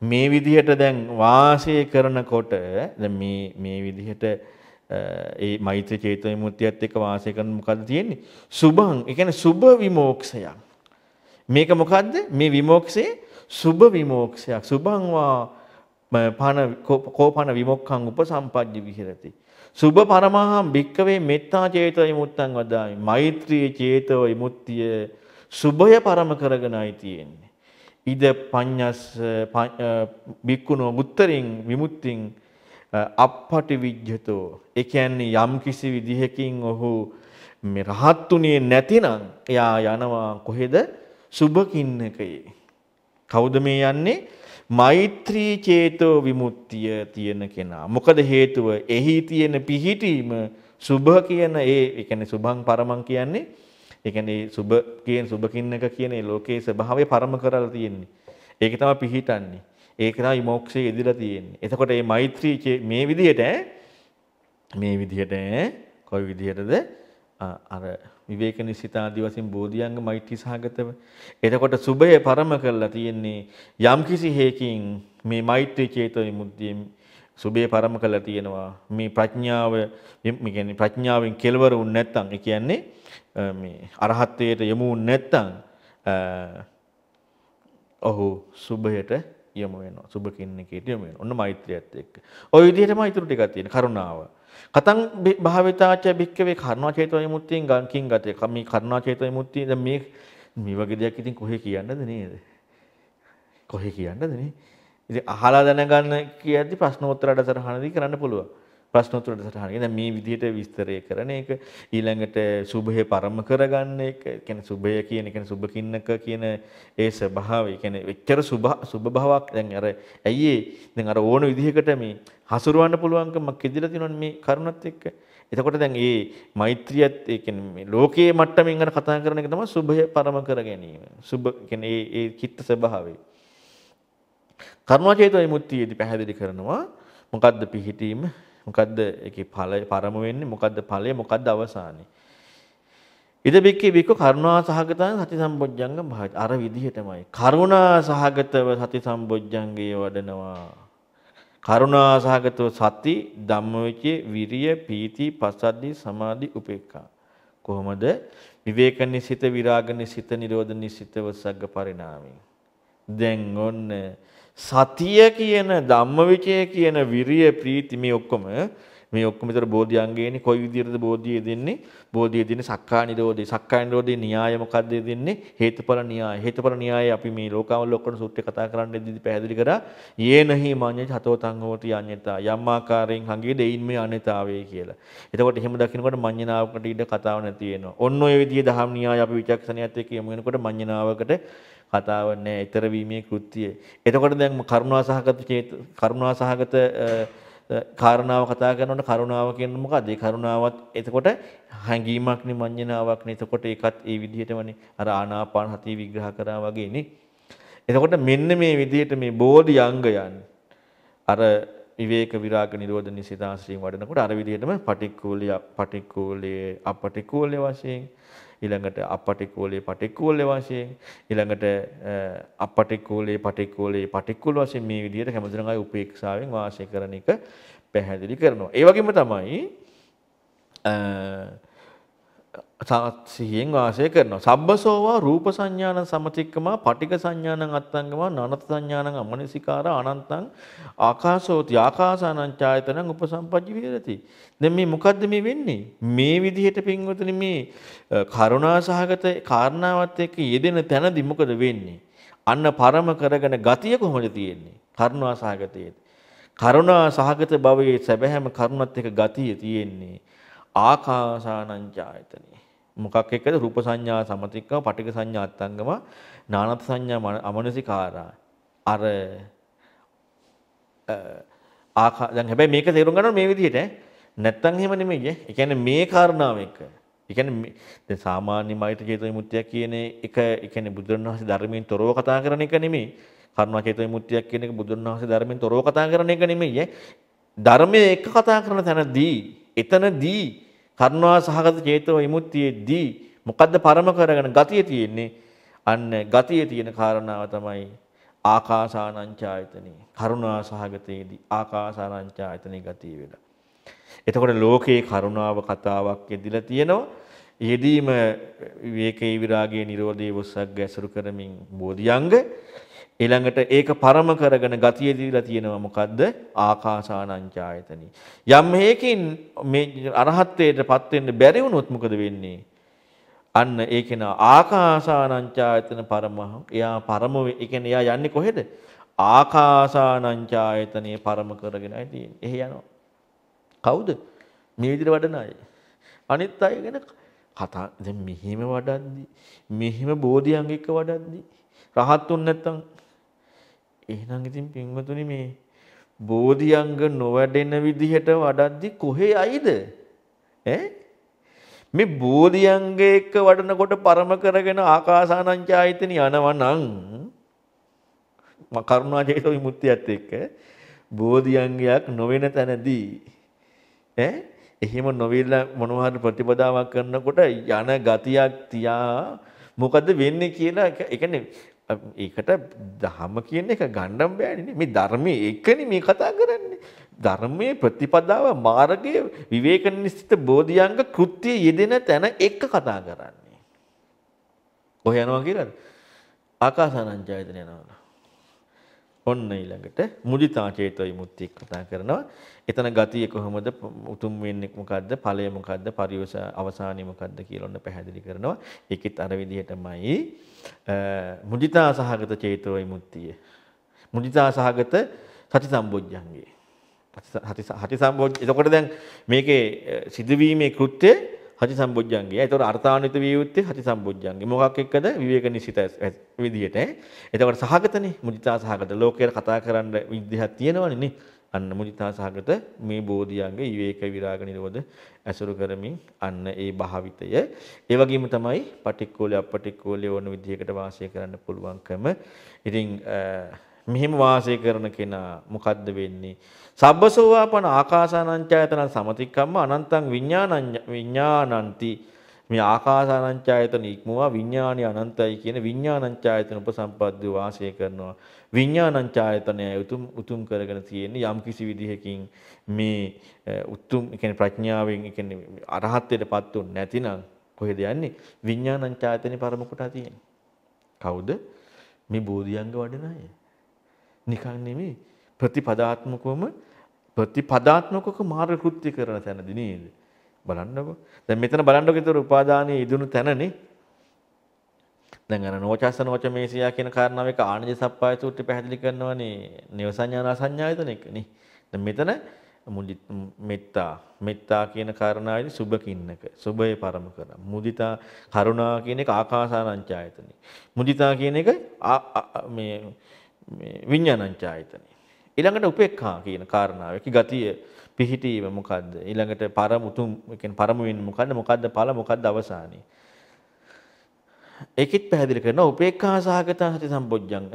මේ විදිහට දැන් වාසය කරනකොට දැන් මේ මේ විදිහට ඒ මෛත්‍රී චේතෝ විමුක්තියත් එක්ක වාසය කරන මොකද්ද තියෙන්නේ? සුභං. ඒ කියන්නේ සුභ විමෝක්ෂයක්. මේක මොකද්ද? මේ විමෝක්ෂේ සුභ විමෝක්ෂයක්. සුභං වා පන කෝපන විමුක්ඛං උපසම්පජ්ජ විහෙරති. සුභ පරමහං භික්කවේ මෙත්තා චේතෝ විමුක්තං වදාමි. මෛත්‍රී චේතෝ විමුක්තිය සුභය පරම කරගෙනයි තියෙන්නේ. ඉද පඤ්ඤස් භික්ඛුනෝ මුත්තරින් විමුක්තිං අපපටි විජ්ජතෝ. ඒ කියන්නේ යම් කිසි විදිහකින් ඔහු මේ රහත්ුනේ නැතිනම් එයා යනවා කොහෙද? සුභ කින්නකේ. කවුද මේ යන්නේ? මෛත්‍රී චේතෝ විමුක්තිය තියෙන කෙනා. මොකද හේතුව එහි තියෙන පිහිටීම සුභ කියන ඒ ඒ කියන්නේ සුභං පරමං කියන්නේ ඒ කියන්නේ සුභ කියන සුභකින්නක කියන ඒ ලෝකයේ ස්වභාවය පරම කරලා තියෙන්නේ. ඒක තමයි පිහිටන්නේ. ඒක තමයි මොක්ෂයේ ඉදිරියලා තියෙන්නේ. එතකොට මේ මෛත්‍රී මේ විදිහට මේ විදිහට කොයි විදිහටද අර විවේක නිසිත ආදී වශයෙන් බෝධියංග මෛත්‍රී සහගතව. එතකොට සුභය පරම කරලා තියෙන්නේ යම්කිසි හේකින් මේ මෛත්‍රී චේතෝ විමුක්තියෙන් සුභය පරම කරලා තියෙනවා. මේ ප්‍රඥාව මේ කියන්නේ ප්‍රඥාවෙන් කෙලවර වුනේ නැත්නම් ඒ කියන්නේ මේ අරහත්ත්වයට යමු නැත්නම් ඔහු සුභයට යමු වෙනවා. සුභ කින්නකේට යමු වෙනවා. ඔන්න මෛත්‍රියත් එක්ක. ওই විදිහටම ඊටු ටිකක් තියෙන කරුණාව. කතං භාවිතාච භික්කවේ කරුණාචේතෝ විමුක්තියෙන් ගන්කින් ගතේ. මේ කරුණාචේතෝ විමුක්තිය දැන් මේ මේ වගේ දෙයක් ඉතින් කොහේ කියන්නද නේද? කොහේ කියන්නද නේ? ඉතින් අහලා දැනගන්න කියද්දි ප්‍රශ්නෝත්තර අඩසරහනදී කරන්න පුළුවන්. ප්‍රශ්නෝත්තර වැඩසටහන. දැන් මේ විදිහට විස්තරය කරන එක ඊළඟට සුභය පරම කරගන්න එක, කියන්නේ සුභය කියන, කියන්නේ සුභකින්නක කියන ඒ ස්වභාවය, කියන්නේ එච්චර සුභ සුභ භාවයක් දැන් අර ඇයි දැන් අර ඕන විදිහකට මේ හසුරවන්න පුළුවන්කමක් ඉදිරියට තියෙනවනේ මේ කරුණත් එක්ක. එතකොට දැන් මේ මෛත්‍රියත් ඒ කියන්නේ මේ ලෝකයේ මට්ටමින් අර කතා කරන එක තමයි සුභය පරම කර ගැනීම. සුභ කියන්නේ ඒ ඒ චිත්ත ස්වභාවය. කර්මචේතෝ විමුක්තියේදී පැහැදිලි කරනවා මොකද්ද පිහිටීම මොකද්ද ඒකේ ඵලය පරම වෙන්නේ මොකද්ද ඵලය මොකද්ද අවසානේ ඉද බික්කේ බික්ක කරුණා සහගතං සති සම්බොජ්ජංග භාජ අර විදිහටමයි කරුණා සහගතව සති සම්බොජ්ජංගය වඩනවා කරුණා සහගතව සති ධම්මවිචේ විරිය පීති පසද්දි සමාධි උපේක්ඛා කොහොමද විවේක නිසිත විරාග නිසිත නිරෝධ නිසිත වසග්ග පරිණාමී දැන් ඔන්න සතිය කියන ධම්මවිචය කියන විරිය ප්‍රීති මේ ඔක්කොම මේ ඔක්කොම විතර බෝධියංගයනේ කොයි විදිහටද බෝධියේ දෙන්නේ බෝධියේ දෙන්නේ සක්කා නිරෝධේ සක්කා නිරෝධේ න්‍යාය මොකද්ද දෙන්නේ හේතුඵල න්‍යාය හේතුඵල න්‍යාය අපි මේ ලෝකාවල ඔක්කොම සූත්‍රය කතා කරන්න ඉදදී පැහැදිලි කරා යේනහි මඤ්ඤ චතෝතං හෝති අඤ්ඤතා යම් ආකාරයෙන් හංගේ දෙයින් මේ අනිතාවේ කියලා එතකොට එහෙම දකිනකොට මඤ්ඤණාවකට ඉඩ කතාව නැති වෙනවා ඔන්න ඔය විදිහේ දහම් න්‍යාය අපි විචක්ෂණියත් එක්ක යමු වෙනකොට මඤ්ඤණාවකට කතාව නැහැ ඊතර වීමේ කෘත්‍යය. එතකොට දැන් කරුණාසහගත කරුණාසහගත කාරණාව කතා කරනකොට කරුණාව කියන්නේ මොකද්ද? ඒ කරුණාවත් එතකොට හැඟීමක් නේ මඤ්ඤණාවක් නේ. එතකොට ඒකත් ඒ විදිහටමනේ අර ආනාපාන හතිය විග්‍රහ කරා වගේ නේ. එතකොට මෙන්න මේ විදිහට මේ බෝධි අංගයන් අර විවේක විරාග නිරෝධ නිසිතාශ්‍රීන් වඩනකොට අර විදිහටම පටික්කුලිය පටික්කුලිය අපටික්කුලිය වශයෙන් ඊළඟට අපටික්කෝලේ පටික්කෝලේ වශයෙන් ඊළඟට අපටික්කෝලේ පටික්කෝලේ පටික්කුල වශයෙන් මේ විදිහට හැමදෙනාගේ උපේක්ෂාවෙන් වාසය කරන එක පැහැදිලි කරනවා. ඒ වගේම තමයි සිහියෙන් වාසය කරනවා. සබ්බසෝවා රූප සංඥාන සමතික්කමා පටික සංඥානං අත්තංගමා නනත සංඥානං අමනසිකාර අනන්තං ආකාශෝති ආකාසානංචායතනං උපසම්පජ්ජ විහෙරති. දැන් මේ මොකද්ද මේ වෙන්නේ? මේ විදිහට පින්වතුනි මේ කරුණා සහගත කාරණාවත් එක්ක යෙදෙන තැනදී මොකද වෙන්නේ? අන්න පරම කරගෙන ගතිය කොහොමද තියෙන්නේ? කරුණා සහගතයේ. කරුණා සහගත භවයේ සැබෑම කරුණත් එක්ක ගතිය තියෙන්නේ. ආකාසානංචායතනෙ. මොකක් එක්කද රූප සංඥා සමතික්කම පටික සංඥා අත්ංගම නානත් සංඥා අමනසිකාරා අර ආකා දැන් හැබැයි මේක තේරුම් ගන්න මේ විදිහට නැත්තම් එහෙම නෙමෙයි. ඒ කියන්නේ මේ කාරණාව එක. ඒ කියන්නේ දැන් සාමාන්‍ය මෛත්‍රී චේතෝ විමුක්තිය කියන එක ඒ කියන්නේ බුදුරණවහන්සේ ධර්මයෙන් තොරව කතා කරන එක නෙමෙයි. කරුණා චේතෝ විමුක්තිය කියන එක බුදුරණවහන්සේ ධර්මයෙන් තොරව කතා කරන එක නෙමෙයි. ධර්මයේ එක කතා කරන තැනදී එතනදී කරුණා සහගත චේතෝ විමුක්තියේදී මොකද්ද පරම කරගෙන ගතිය තියෙන්නේ? අන්න ගතිය තියෙන කාරණාව තමයි ආකාසානංචායතනේ. කරුණා සහගතයේදී ආකාසානංචායතනේ ගතිය වෙලා. එතකොට ලෝකේ කරුණාව කතාවක් යෙදිලා තියෙනවා. යෙදීම විවේකී විරාගයේ Nirodhe වස්සග්ග ඇසුරු කරමින් බෝධියංග ඊළඟට ඒක පරම කරගෙන ගතිය දීලා තියෙනවා මොකද්ද? ආකාසානංචායතනෙ. යම් හේකින් මේ අරහත්ත්වයටපත් වෙන්න බැරි වුණොත් මොකද වෙන්නේ? අන්න ඒ කෙනා ආකාසානංචායතන පරම එයා පරම ඒ කියන්නේ එයා යන්නේ කොහෙද? ආකාසානංචායතනෙ පරම කරගෙනයි තියෙන්නේ. එහෙ යනවා. කවුද? මේ විදිහට වඩන අය. අනිත් අය ගැන කතා දැන් මෙහෙම වඩද්දි මෙහෙම බෝධියන් එක්ක වඩද්දි රහත් උන් නැත්තම් එහෙනම් ඉතින් පින්වතුනි මේ බෝධිඅංග නොවැඩෙන විදිහට වඩද්දි කොහේ යයිද? ඈ මේ බෝධිඅංග එක්ක වඩනකොට පරම කරගෙන ආකාසානංචායතන යනවනම් කරුණා චේතෝ විමුක්තියත් එක්ක බෝධිඅංගයක් නොවන තැනදී ඈ එහෙම නොවිලා මොනවා හරි ප්‍රතිපදාවක් කරනකොට යන ගතියක් තියා මොකද වෙන්නේ කියලා ඒ කියන්නේ ඒකට දහම කියන එක ගණ්ඩම් බෑනේ මේ ධර්මයේ එකනේ මේ කතා කරන්නේ ධර්මයේ ප්‍රතිපදාව මාර්ගයේ විවේක නිස්සිත බෝධියංග කෘත්‍ය යෙදෙන තැන එක කතා කරන්නේ කොහේ යනවා කියලාද ආකාසානං ඡායතන යනවා ඔන්න ඊළඟට මුදිතා චේතෝ විමුක්තිය කතා කරනවා. එතන ගතිය කොහොමද උතුම් වෙන්නේ මොකද්ද? ඵලය මොකද්ද? පරිවස අවසානය මොකද්ද කියලා ඔන්න පැහැදිලි කරනවා. ඒකෙත් අර විදිහටමයි මුදිතා සහගත චේතෝ විමුක්තිය. මුදිතා සහගත සති සම්බොජ්ජංගේ. සති සම්බොජ්ජ. එතකොට දැන් මේකේ සිදුවීමේ කෘත්‍යය සති සම්බොජ්ජංගය. ඒතකොට අර්ථාන්විත විය යුත්තේ සති සම්බොජ්ජංගය. මොකක් එක්කද? විවේක නිසිත විදියට. එතකොට සහගතනේ මුදිතා සහගත ලෝකයේ කතා කරන්න විදිහක් තියෙනවනේ නේ. අන්න මුදිතා සහගත මේ බෝධියංග විවේක විරාග නිරෝධ ඇසුරු කරමින් අන්න ඒ භාවිතය ඒ වගේම තමයි පටික්කෝලේ අපටික්කෝලේ ඕන විදිහකට වාසය කරන්න පුළුවන්කම. ඉතින් මෙහෙම වාසය කරන කෙනා මොකද්ද වෙන්නේ? සබ්බසෝවාපන ආකාසානංචායතන සමතික්කම්ම අනන්තං විඥානං විඥානಂತಿ මේ ආකාසානංචායතන ඉක්මවා විඥානි අනන්තයි කියන විඥානංචායතන උපසම්පද්ද වාසය කරනවා. විඥානංචායතනය උතුම් උතුම් කරගෙන තියෙන්නේ යම් කිසි විදිහකින් මේ උතුම් කියන්නේ ප්‍රඥාවෙන් කියන්නේ අරහත්ත්වයටපත් උන් නැතිනම් කොහෙද යන්නේ? විඥානංචායතනේ පරම කොටා තියෙන්නේ. කවුද? මේ බෝධියංග වඩන අය. නිකන් නෙමෙයි ප්‍රතිපදාත්මකවම ප්‍රතිපදාත්මකක මාර්ග කෘත්‍ය කරන තැනදී නේද? බලන්නකෝ. දැන් මෙතන බලන්නකෝ ඒතර උපාදානයේ ඉදුණු තැනනේ. දැන් අර නෝචස නෝච මේසියා කියන කාරණාව එක ආනජ සප්පාය සූත්‍රය පැහැදිලි කරනවනේ. නිවසඤ්ඤාන අසඤ්ඤායතන එකනේ. දැන් මෙතන මෙත්තා මෙත්තා කියන කාරණාවේදී සුභ කින්නක සුභේ පරම කරා මුදිතා කරුණා කියන එක ආකාසානංචායතනෙ මුදිතා කියන එක මේ මේ විඥානංචායතනෙ. ඊළඟට උපේක්ඛා කියන කාරණාව. ඒකේ ගතිය පිහිටීම මොකද්ද? ඊළඟට පරම උතුම් කියන්නේ පරම වෙන්නේ මොකද්ද? මොකද්ද ඵල? මොකද්ද අවසානයි? ඒකෙත් පැහැදිලි කරනවා උපේක්ඛා සහගත සති සම්බොජ්ජංග.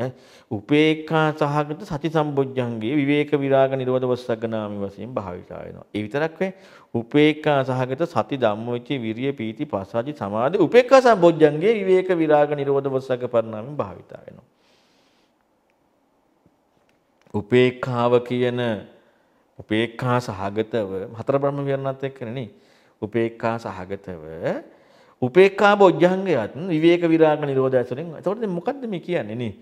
උපේක්ඛා සහගත සති සම්බොජ්ජංගේ විවේක විරාග නිරෝධ වස්සග්ගනාමි වශයෙන් භාවිතා වෙනවා. ඒ විතරක් වෙයි. උපේක්ඛා සහගත සති ධම්මවිචේ විරිය පීති පස්සාදි සමාධි උපේක්ඛා සම්බොජ්ජංගේ විවේක විරාග නිරෝධ වස්සග්ග පරිණාමයෙන් භාවිතා වෙනවා. උපේක්ඛාව කියන උපේක්ඛා සහගතව හතර බ්‍රහ්ම විහරණත් එක්කනේ උපේක්ඛා සහගතව උපේක්ඛා බොජ්ජංගයත් විවේක විරාග නිරෝධය ඇසුරෙන් එතකොට දැන් මොකද්ද මේ කියන්නේ නේ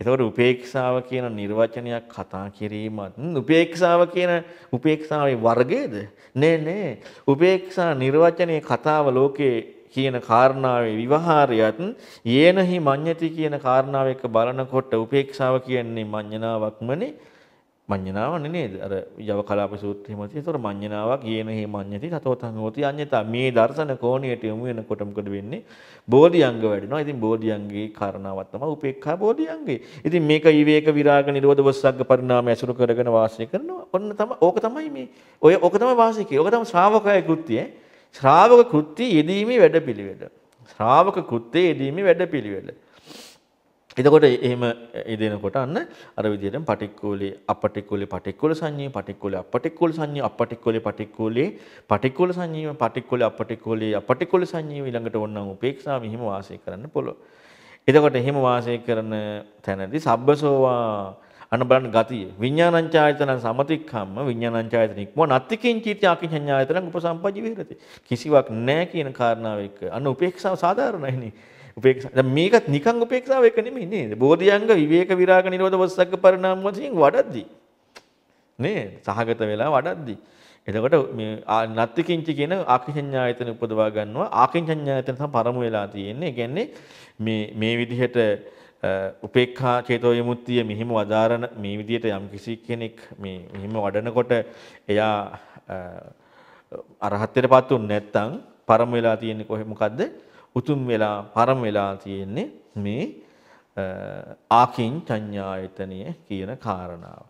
එතකොට උපේක්ෂාව කියන නිර්වචනයක් කතා කිරීමත් උපේක්ෂාව කියන උපේක්ෂාවේ වර්ගයේද නෑ නෑ උපේක්ෂා නිර්වචනයේ කතාව ලෝකේ කියන කාරණාවේ විවහාරයත් යේනහි මඤ්ඤති කියන කාරණාව එක බලනකොට උපේක්ෂාව කියන්නේ මඤ්ඤණාවක්මනේ මඤ්ඤණාව නේද අර යව කලාප සූත්‍රයේ මත ඒතර මඤ්ඤණාවක් යේනහි මඤ්ඤති තතෝ තංගෝති අඤ්ඤතා මේ දර්ශන කෝණයට යොමු වෙනකොට මොකද වෙන්නේ බෝධිඅංග වැඩිනවා ඉතින් බෝධිඅංගේ කාරණාවක් තමයි උපේක්ඛා බෝධිඅංගේ ඉතින් මේක විවේක විරාග නිරෝධ වස්සග්ග පරිණාමය අසුරු කරගෙන වාසය කරනවා ඔන්න තමයි ඕක තමයි මේ ඔය ඕක තමයි වාසය කියේ ඕක තමයි ශ්‍රාවකය කෘත්‍යය ශ්‍රාවක කෘත්‍ය යෙදීමේ වැඩපිළිවෙල. ශ්‍රාවක කෘත්‍ය යෙදීමේ වැඩපිළිවෙල. එතකොට එහෙම යෙදෙනකොට අන්න අර විදිහටම පටික්කුලේ අපටික්කුලේ පටික්කුල සංඤ්ඤේ පටික්කුලේ අපටික්කුල සංඤ්ඤේ අපටික්කුලේ පටික්කුලේ පටික්කුල සංඤ්ඤේම පටික්කුලේ අපටික්කුලේ අපටික්කුල සංඤ්ඤේ ඊළඟට ඕනනම් උපේක්ෂාව මෙහිම වාසය කරන්න පුළුවන්. එතකොට එහෙම වාසය කරන තැනදී සබ්බසෝවා අන්න බලන්න ගතිය. විඥානංචායතන සමතික්ඛම්ම විඥානංචායතන ඉක්මවන අත්තිකින්චීති ආකින්චඤ්ඤායතන උපසම්පජ්ජ විහෙරති. කිසිවක් නැහැ කියන කාරණාව එක්ක අන්න උපේක්ෂාව සාධාරණයිනේ. උපේක්ෂා දැන් මේකත් නිකන් උපේක්ෂාව එක නෙමෙයි නේද? බෝධියංග විවේක විරාග නිරෝධ වස්සග්ග පරිණාම වශයෙන් වඩද්දි. නේද? සහගත වෙලා වඩද්දි. එතකොට මේ නත්තිකින්ච කියන ආකින්චඤ්ඤායතන උපදවා ගන්නවා. ආකින්චඤ්ඤායතන තමයි පරම වෙලා තියෙන්නේ. ඒ කියන්නේ මේ මේ විදිහට උපේක්ඛා චේතෝ විමුක්තිය මෙහිම වදාරන මේ විදිහට යම් කිසි කෙනෙක් මේ මෙහිම වඩනකොට එයා අරහත්ත්වයටපත් උනේ නැත්නම් පරම වෙලා තියෙන්නේ කොහේ මොකද්ද? උතුම් වෙලා පරම වෙලා තියෙන්නේ මේ ආකින් චඤ්ඤායතනිය කියන කාරණාව.